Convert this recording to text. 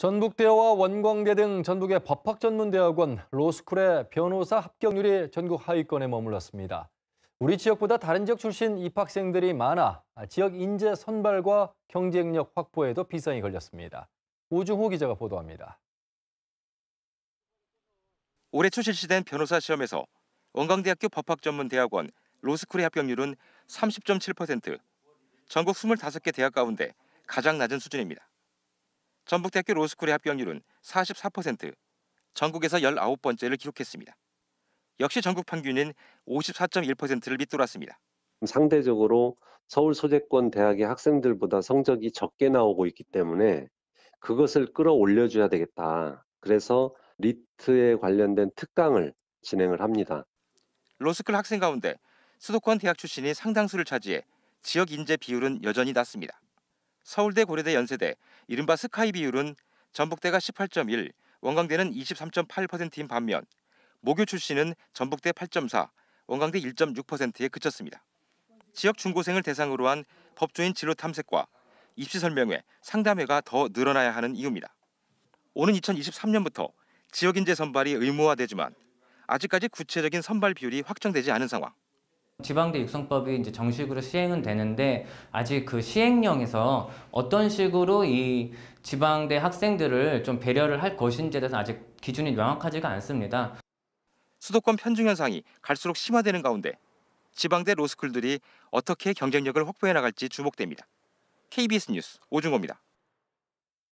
전북대와 원광대 등 전북의 법학전문대학원 로스쿨의 변호사 합격률이 전국 하위권에 머물렀습니다. 우리 지역보다 다른 지역 출신 입학생들이 많아 지역 인재 선발과 경쟁력 확보에도 비상이 걸렸습니다. 오중호 기자가 보도합니다. 올해 초 실시된 변호사 시험에서 원광대학교 법학전문대학원 로스쿨의 합격률은 30.7%, 전국 25개 대학 가운데 가장 낮은 수준입니다. 전북대학교 로스쿨의 합격률은 44%, 전국에서 19번째를 기록했습니다. 역시 전국 평균인 54.1%를 밑돌았습니다. 상대적으로 서울 소재권 대학의 학생들보다 성적이 적게 나오고 있기 때문에 그것을 끌어올려줘야 되겠다. 그래서 리트에 관련된 특강을 진행을 합니다. 로스쿨 학생 가운데 수도권 대학 출신이 상당수를 차지해 지역 인재 비율은 여전히 낮습니다. 서울대 고려대 연세대 이른바 스카이 비율은 전북대가 18.1, 원광대는 23.8%인 반면 모교 출신은 전북대 8.4, 원광대 1.6%에 그쳤습니다. 지역 중고생을 대상으로 한 법조인 진로 탐색과 입시 설명회, 상담회가 더 늘어나야 하는 이유입니다. 오는 2023년부터 지역 인재 선발이 의무화되지만 아직까지 구체적인 선발 비율이 확정되지 않은 상황. 지방대 육성법이 이제 정식으로 시행은 되는데 아직 그 시행령에서 어떤 식으로 이 지방대 학생들을 좀 배려를 할 것인지에 대해서 아직 기준이 명확하지가 않습니다. 수도권 편중 현상이 갈수록 심화되는 가운데 지방대 로스쿨들이 어떻게 경쟁력을 확보해 나갈지 주목됩니다. KBS 뉴스 오중호입니다.